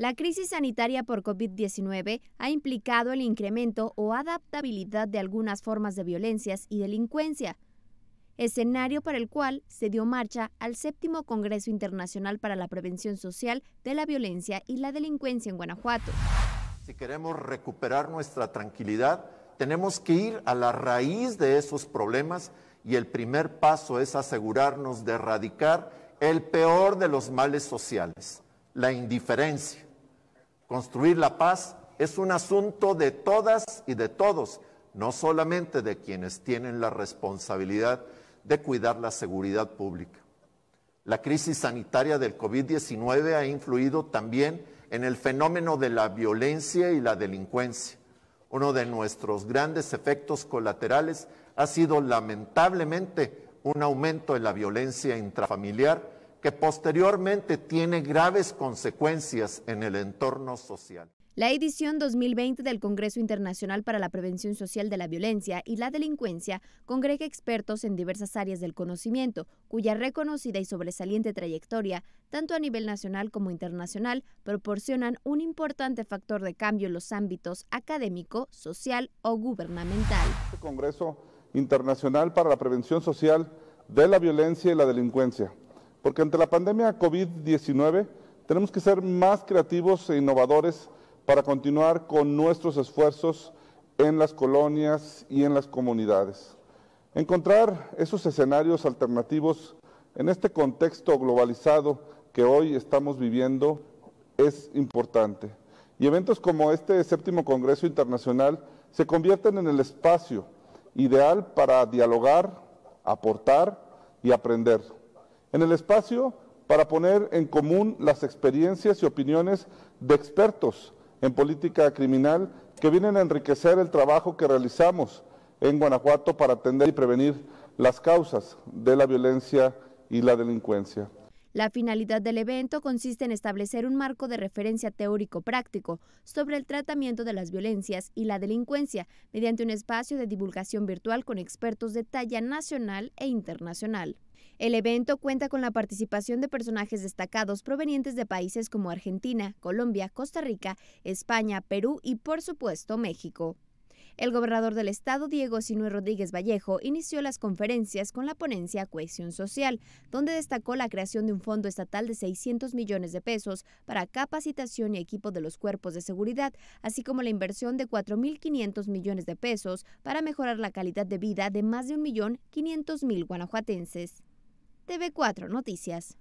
La crisis sanitaria por COVID-19 ha implicado el incremento o adaptabilidad de algunas formas de violencias y delincuencia, escenario para el cual se dio marcha al séptimo Congreso Internacional para la Prevención Social de la Violencia y la Delincuencia en Guanajuato. Si queremos recuperar nuestra tranquilidad, tenemos que ir a la raíz de esos problemas y el primer paso es asegurarnos de erradicar el peor de los males sociales, la indiferencia. Construir la paz es un asunto de todas y de todos, no solamente de quienes tienen la responsabilidad de cuidar la seguridad pública. La crisis sanitaria del COVID-19 ha influido también en el fenómeno de la violencia y la delincuencia. Uno de nuestros grandes efectos colaterales ha sido lamentablemente un aumento en la violencia intrafamiliar, que posteriormente tiene graves consecuencias en el entorno social. La edición 2020 del Congreso Internacional para la Prevención Social de la Violencia y la Delincuencia congrega expertos en diversas áreas del conocimiento, cuya reconocida y sobresaliente trayectoria, tanto a nivel nacional como internacional, proporcionan un importante factor de cambio en los ámbitos académico, social o gubernamental. El Congreso Internacional para la Prevención Social de la Violencia y la Delincuencia porque ante la pandemia COVID-19 tenemos que ser más creativos e innovadores para continuar con nuestros esfuerzos en las colonias y en las comunidades. Encontrar esos escenarios alternativos en este contexto globalizado que hoy estamos viviendo es importante. Y eventos como este séptimo Congreso Internacional se convierten en el espacio ideal para dialogar, aportar y aprender en el espacio para poner en común las experiencias y opiniones de expertos en política criminal que vienen a enriquecer el trabajo que realizamos en Guanajuato para atender y prevenir las causas de la violencia y la delincuencia. La finalidad del evento consiste en establecer un marco de referencia teórico-práctico sobre el tratamiento de las violencias y la delincuencia mediante un espacio de divulgación virtual con expertos de talla nacional e internacional. El evento cuenta con la participación de personajes destacados provenientes de países como Argentina, Colombia, Costa Rica, España, Perú y por supuesto México. El gobernador del estado, Diego Sinue Rodríguez Vallejo, inició las conferencias con la ponencia Cohesión Social, donde destacó la creación de un fondo estatal de 600 millones de pesos para capacitación y equipo de los cuerpos de seguridad, así como la inversión de 4.500 millones de pesos para mejorar la calidad de vida de más de 1.500.000 guanajuatenses. TV4 Noticias.